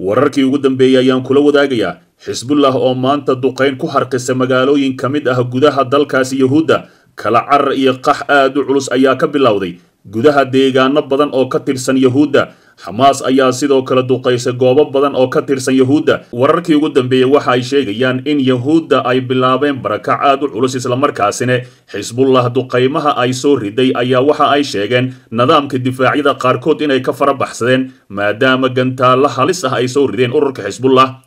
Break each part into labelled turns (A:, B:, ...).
A: wararkii ugu dambeeyey ayaan kula wadaagayaa xisbullah oo maanta duqayn ku harqisa magaalooyin ka mid ah gudaha dalkaasi yuhuudda kala carar iyo qax aad u culus ayaa ka bilowday gudaha deegaano badan oo ka tirsan yuhuudda xamaas ayaa sidoo kale duqaysay goobo badan oo ka tirsan yahuudda wararkii ugu dambeeyey waxa ay sheegayaan in yahuudda ay bilaabeen barakac aad u culus islamarkaasina xisbullah duqaymaha ay soo riday ayaa waxa ay sheegeen nidaamka difaacyada qaarkood inay ka fara baxsadeen maadaama gantaalla halis ah ay soo rideen ururka xisbullah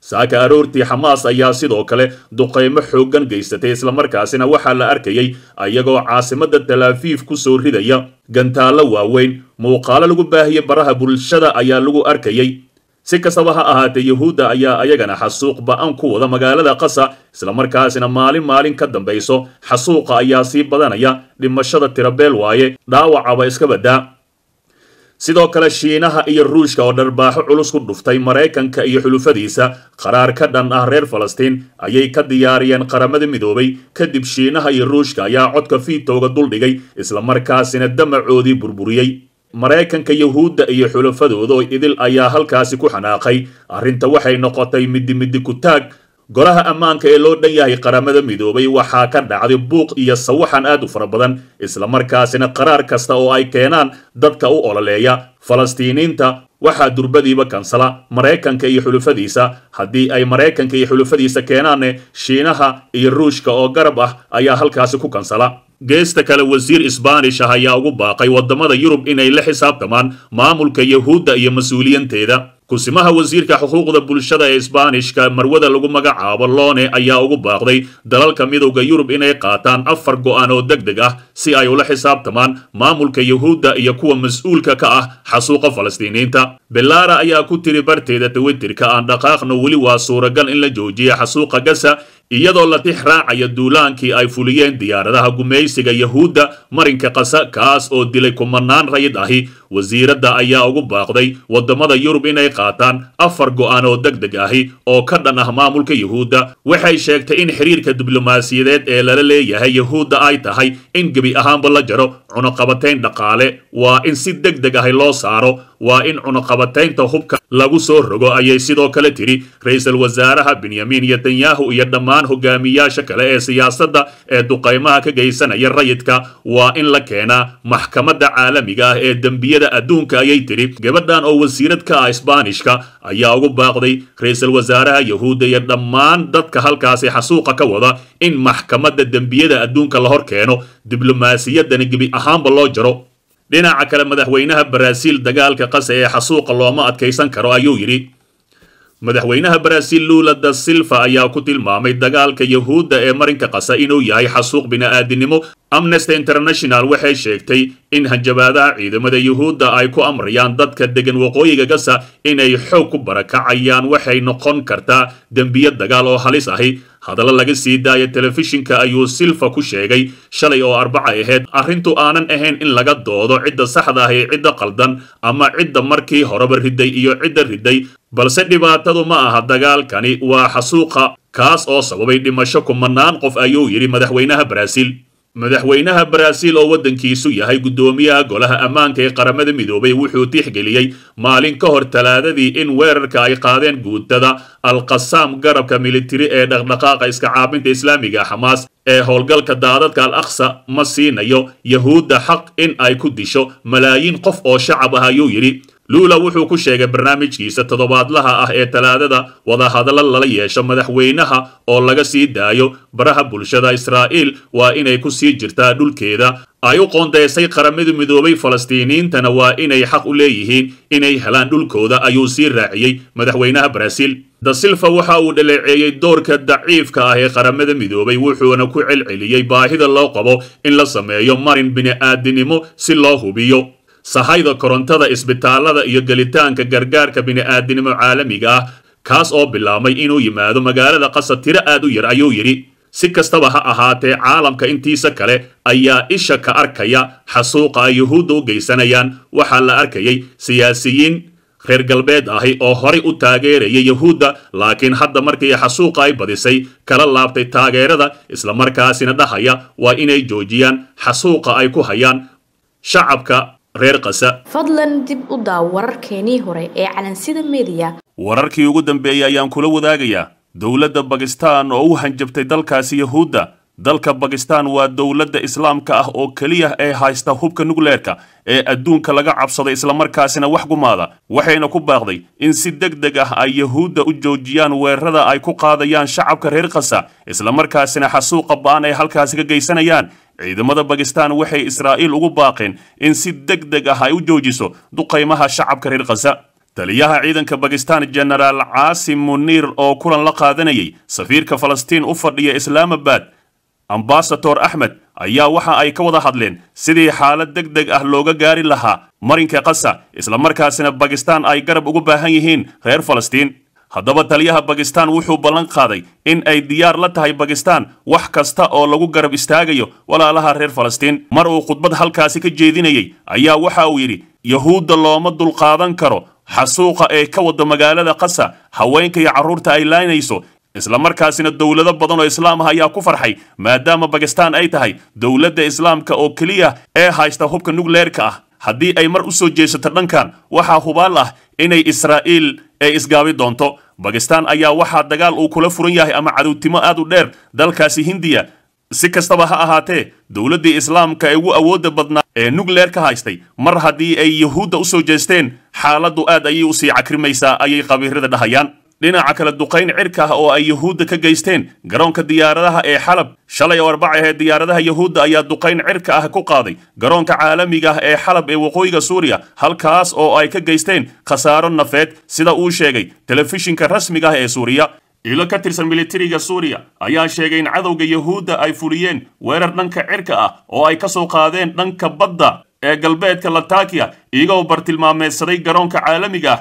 A: saaka aroortii xamaas ayaa sidoo kale duqaymo xooggan geysatay islamarkaasina waxaa la arkayey ayagoo caasimadda talaafiif ku soo ridaya gantaalla waaweyn muuqaalo lagu baahiyey baraha bulshada ayaa lagu arkayey si kastaba ha ahaatee yuhuudda ayaa ayagana xasuuq ba-an ku wada magaalada qasa islamarkaasina maalin maalin ka dambayso xasuuqa ayaa sii badanaya dhimashada tirabeel waaye dhaawacaba iska badaa sidoo kale shiinaha iyo ruushka oo dharbaaxo culus ku dhuftay maraykanka iyo xulufadiisa qaraar ka dhan ah reer falastiin ayay ka diyaariyeen qaramada midoobay kadib shiinaha iyo ruushka ayaa codka fiitowga duldhigay islamarkaasina damacoodii burburiyey maraykanka yahuudda iyo oo idil ayaa halkaasi ku xanaaqay arrinta waxay noqotay middi midi ku taag golaha ammaanka ee loo dhan yahay qaramada midoobay waxaa ka dhacday buuq iyo sawaxan aad u fara badan islamarkaasina qaraar kasta oo ay keenaan dadka u ololeeya falastiiniinta waxaa durbadiiba kansala maraykanka iyo xulufadiisa haddii ay maraykanka iyo xulufadiisa keenaanne shiinaha iyo ruushka oo garab ah ayaa halkaasi ku kansala geesta kale wasiir isbaanish ah ayaa ugu baaqay waddamada yurub inay la xisaabtamaan maamulka yahuudda iyo mas-uuliyiinteeda kusimaha wasiirka xuquuqda bulshada ee isbaanishka marwada lagu magacaabo lone ayaa ugu baaqday dalalka midowda yurub inay qaataan afar go'aan oo deg deg ah si ay ula xisaabtamaan maamulka yahuudda iyo kuwa mas-uulka ka ah xasuuqa falastiiniinta belara ayaa ku tiri barteeda twitter aan dhaqaaqno weli waa suuragal in la joojiya xasuuqa gasa iyadoo la tix raacaya duulaankii ay fuliyeen diyaaradaha gumaysiga yahuudda marinka kasa kaas oo dilay kumanaan rayid ahi wasiiradda ayaa ugu baaqday waddamada yurub inay qaataan afar go'aan oo deg deg ahi oo ka dhan ah maamulka yuhuudda waxay sheegtay in xiriirka diblomaasiyadeed ee lala leeyahay yahuudda ay tahay in gebi ahaanba la jaro cunaqabatayn dhaqaale waa in si deg deg ahi loo saaro waa in cunaqaba kabataynta hubka lagu soo rogo ayay sidoo kale tidhi ra-iisul wasaaraha binyamin netanyahu iyo dhammaan hogaamiyaasha kale ee siyaasadda ee duqaymaha ka geysanaya rayidka waa in la keenaa maxkamadda caalamiga ah ee dembiyada adduunka ayay tidhi gabadhan oo wasiirad ka ah isbaanishka ayaa ugu baaqday ra-iisul wasaaraha yahuudda iyo dhammaan dadka halkaasi xasuuqa ka wada in maxkamadda dembiyada adduunka la hor keeno diblomaasiyadana gebi ahaanba loo jaro dhinaca kale madaxweynaha baraaziil dagaalka qase ee xasuuqa looma adkaysan karo ayuu yidhi madaxweynaha baraaziil lula da silva ayaa ku tilmaamay dagaalka yahuudda ee marinka qasa inuu yahay xasuuq bini'aadinimo amnesty international waxay sheegtay in hanjabaadaha ciidamada yuhuudda ay ku amrayaan dadka degan waqooyiga gaza inay xoog ku barakacayaan waxay noqon kartaa dembiyo dagaal oo halis ahi hadallo laga sii daaya telefishinka ayuu silva ku sheegay shalay oo arbaca ahayd arrintu aanan ahayn in laga doodo cidda saxda ah ee cidda qaldan ama cidda markii horeba riday iyo cidda riday balse dhibaatadu ma aha dagaalkani waa xasuuqa kaas oo sababay dhimasho kumanaan qof ayuu yidhi madaxweynaha baraasiil madaxweynaha baraasiil oo waddankiisu yahay guddoomiyaha golaha ammaanka ee qaramada midoobay wuxuu tixgeliyey maalin ka hor talaadadii in weerarka ay qaadeen guutada alqasaam garabka militari ee dhaqdhaqaaqa iska caabinta islaamiga xamaas ee howlgalka daadadka al aksa ma siinayo yahuudda xaq in ay ku disho malaayiin qof oo shacab ah ayuu yidhi luula wuxuu ku sheegay barnaamijkiisa toddobaadlaha ah ee talaadada wadahadallo lala yeesho madaxweynaha oo laga sii daayo baraha bulshada israa'iil waa inay ku sii jirtaa dhulkeeda ay u qoondeysay qaramadu midoobay falastiiniyiintana waa inay xaq u leeyihiin inay helaan dhulkooda ayuu sii raaciyey madaxweynaha baraaziil dasilfa waxa uu dhaleeceeyey doorka daciifka ah ee qaramada midoobay wuxuuna ku celceliyey baahida loo qabo in la sameeyo marin bini'aadinimo si loo hubiyo sahayda korontada isbitaalada iyo gelitaanka gargaarka bini'aadinimo caalamiga ah kaas oo bilaabmay inuu yimaado magaalada qasa tiro aad u yar ayuu yidhi si kastaba ha ahaatee caalamka intiisa kale ayaa isha ka arkaya xasuuqa ay yuhuudda u geysanayaan waxaa la arkayay siyaasiyiin reer galbeed ahi oo horay u taageerayay yuhuudda laakiin hadda markii xasuuqa ay badisay kala laabtay taageerada isla markaasina dhahaya waa inay joojiyaan xasuuqa ay ku hayaan shacabka reer kasa fadlan dib u daaw wararkeenii hore ee calansida mediya wararkii ugu dambeeyey ayaan kula wadaagayaa dowladda bakistan oo u hanjabtay dalkaasi yahuudda dalka bakistan waa dowladda islaamka ah oo keliya ee haysta hubka nukleerka ee adduunka laga cabsado islamarkaasina wax gumaada waxayna ku baaqday in si deg deg ah ay yahuudda u joojiyaan weerarada ay ku qaadayaan shacabka reer khasa islamarkaasina xasuuqa ba'an ay halkaasi ka geysanayaan ciidamada bakistan waxay israa'iil ugu baaqeen in si deg deg ah ay u joojiso duqaymaha shacabka reer khaza taliyaha ciidanka bakistan jenaraal caasim muniir oo kulan la qaadanayay safiirka falastiin u fadhiya islaamabad ambasator axmed ayaa waxa ay ka wada hadleen sidii xaalad deg deg ah looga gaari lahaa marinka kasa markaasina bakistan ay garab ugu baahan yihiin reer falastiin haddaba taliyaha bakistan wuxuu ballan qaaday in ay diyaar la tahay bakistan wax kasta oo lagu garab istaagayo walaalaha reer falastiin mar uu khudbad halkaasi ka jeedinayey ayaa waxa uu yidhi yahuudda looma dulqaadan karo xasuuqa ee ka wada magaalada qasa haweenka iyo carruurta ay laynayso islamarkaasina dowlado badan oo islaam ah ayaa ku farxay maadaama bakistan ay tahay dowladda islaamka oo keliya ee haysta hubka nukleerka ah haddii ay mar u soo jeesato dhankan waxaa hubaal ah inay israa'iil ee isgaabi doonto bakistan ayaa waxaa dagaal uu kula furan yahay ama cadowtimo aad u dheer dalkaasi hindiya si kastaba ha ahaatee dowladdii islaamka ee ugu awoodda badnaa ee nugleer ka haystay mar haddii ay yuhuudda u soo jeesteen xaaladdu aad ayay u sii cakrimaysaa ayay qabiirada dhahayaan dhinaca kale duqayn cirka ah oo ay yuhuudda ka geysteen garoonka diyaaradaha ee xalab shalay oo arbaca ahee diyaaradaha yuhuudda ayaa duqayn cirka ah ku qaaday garoonka caalamiga ah ee xalab ee waqooyiga suuriya halkaas oo ay ka geysteen khasaaro nafeed sida uu sheegay telefishinka rasmiga ah ee suuriya ilo ka tirsan militariga suuriya ayaa sheegay in cadowga yuhuudda ay fuliyeen weerar dhanka cirka ah oo ay ka soo qaadeen dhanka badda ee galbeedka latakiya iyagoo bartilmaameedsaday garoonka caalamiga ah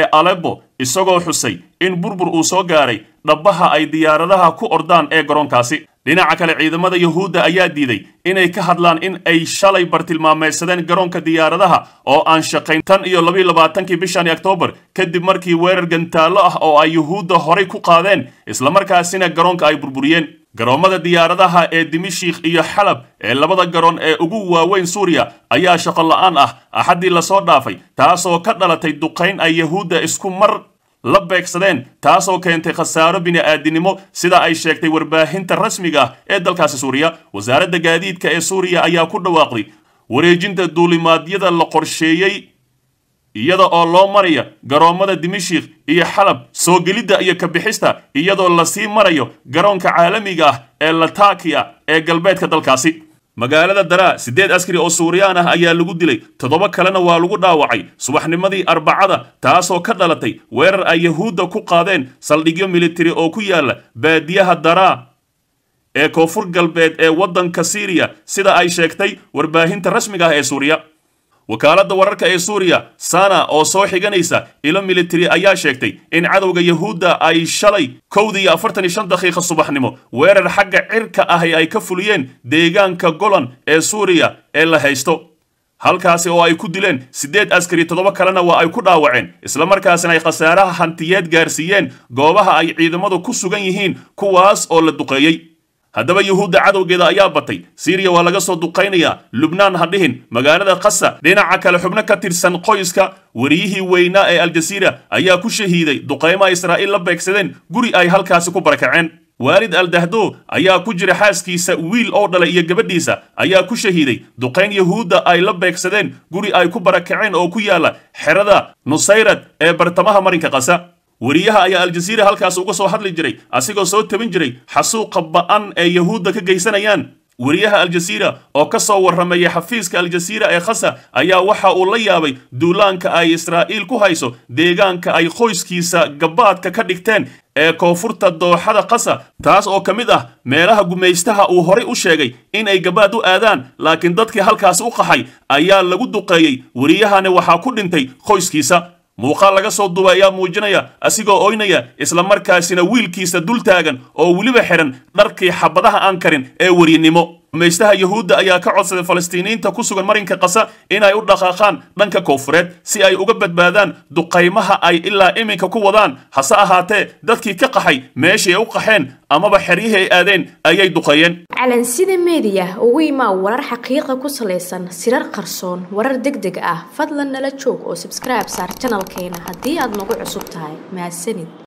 A: ee alebo isagoo xusay in burbur uu soo gaaray dhabbaha ay diyaaradaha ku ordaan ee garoonkaasi dhinaca kale ciidamada yuhuudda ayaa diiday inay ka hadlaan in ay shalay bartilmaameedsadeen garoonka diyaaradaha oo aan shaqayn tan iyo labiyi labaatankii bishani oktoobar kadib markii weerar gantaallo ah oo ay yuhuudda horay ku qaadeen islamarkaasina garoonka ay burburiyeen garoomada diyaaradaha ee dimishiikh iyo xalab ee labada garoon ee ugu waaweyn suuriya ayaa shaqo la ah axaddii lasoo dhaafay taasoo ka dhalatay duqayn ay yahuudda isku mar la beegsadeen taasoo keentay khasaaro bini'aadinimo sida ay sheegtay warbaahinta rasmiga ah ee dalkaasi suuriya wasaaradda gaadiidka ee suuriya ayaa ku dhawaaqday wareejinta duulimaadyada la qorsheeyey iyada oo loo maraya garoommada dimashiq iyo xalab soo gelidda iyo kabixista bixista iyadoo lasii marayo garoonka caalamiga ah ee latakiya ee galbeedka dalkaasi magaalada daraa siddeed askari oo suuriyaan ah ayaa lagu dilay toddoba kalena waa lagu dhaawacay subaxnimadii arbacada taasoo ka dhalatay weerar ay yahuudda ku qaadeen saldhigyo militari oo ku yaalla baadiyaha daraa ee koonfur galbeed ee waddanka siriya sida ay sheegtay warbaahinta rasmiga ah ee suuriya wakaaladda wararka ee suuriya sana oo soo xiganaysa ilo militari ayaa sheegtay in cadowga yahuudda ay shalay kowdii afartan iyo shan daqiiqa subaxnimo weerar xagga cirka ahi ay ka fuliyeen deegaanka golan ee suuriya ee la haysto halkaasi oo ay ku dileen siddeed askari toddoba kalena waa ay ku dhaawaceen isla markaasina ay khasaaraha hantiyeed gaarsiiyeen goobaha ay ciidamadu ku sugan yihiin kuwaas oo la duqeeyey haddaba yuhuudda cadowgeeda ayaa batay siiriya waa laga soo duqaynayaa lubnaan ha dhihin magaalada khasa dhinaca kale xubno ka tirsan qoyska wariyihii weynaa ee aljasiira ayaa ku shahiiday duqaymaha israa'iil la beegsadeen guri ay halkaasi ku barakaceen waalid aldahdo ayaa ku jira xaaskiisa wiil oo dhalay iyo gabadhiisa ayaa ku shahiiday duqayn yahuudda ay la beegsadeen guri ay ku barakaceen oo ku yaala xerada nusayrad ee bartamaha marinka qasa weriyaha ayaa aljaziira halkaas uga soo hadli jiray asigoo soo tebin jiray xasuuqa ba'an ee yahuudda ka geysanayaan weriyaha aljaziira oo ka soo warramayay xafiiska aljaziira ee khasa ayaa waxa uu la yaabay duulaanka ay israa'iil ku hayso deegaanka ay qoyskiisa gabaadka ka dhigteen ee koonfurta dooxada khasa taas oo ka mid ah meelaha gumaystaha uu horay u sheegay in ay gabaad u aadaan laakiin dadkii halkaas u qaxay ayaa lagu duqeeyey weriyahani waxaa ku dhintay qoyskiisa muuqaal laga soo duubay ayaa muujinaya asigoo oynaya isla markaasina wiilkiisa dul taagan oo weliba xidhan dharkii xabadaha aan karin ee werinimo gumaystaha yuhuudda ayaa ka codsaday falastiiniinta ku sugan marinka qasa inay u dhaqaaqaan dhanka koonfureed si ay uga badbaadaan duqaymaha ay ilaa iminka ku wadaan hase ahaatee dadkii ka qaxay meeshii ay u qaxeen amaba xeryihii ay aadeen ayay duqeeyeen calansida meediya ugu imaa warar xaqiiqa ku salaysan sirar qarsoon warar deg deg ah fadlan nala joog oo sabskrib saar janalkeena haddii aad nagu cusub tahay mahadsanid